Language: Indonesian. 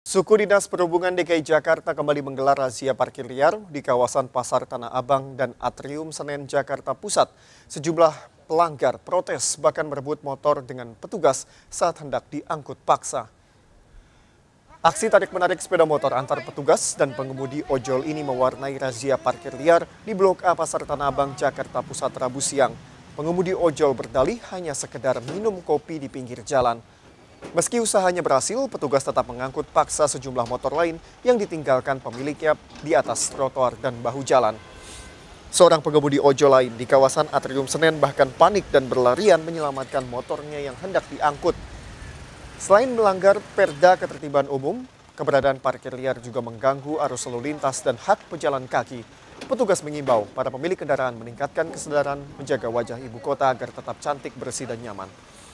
Suku Dinas Perhubungan DKI Jakarta kembali menggelar razia parkir liar di kawasan Pasar Tanah Abang dan Atrium Senen Jakarta Pusat. Sejumlah pelanggar protes bahkan merebut motor dengan petugas saat hendak diangkut paksa. Aksi tarik-menarik sepeda motor antar petugas dan pengemudi ojol ini mewarnai razia parkir liar di Blok A Pasar Tanah Abang, Jakarta Pusat Rabu siang. Pengemudi ojol berdalih hanya sekedar minum kopi di pinggir jalan. Meski usahanya berhasil, petugas tetap mengangkut paksa sejumlah motor lain yang ditinggalkan pemiliknya di atas trotoar dan bahu jalan. Seorang pengemudi ojol lain di kawasan Atrium Senen bahkan panik dan berlarian menyelamatkan motornya yang hendak diangkut. Selain melanggar perda ketertiban umum, keberadaan parkir liar juga mengganggu arus lalu lintas dan hak pejalan kaki. Petugas mengimbau para pemilik kendaraan meningkatkan kesadaran menjaga wajah ibu kota agar tetap cantik, bersih, dan nyaman.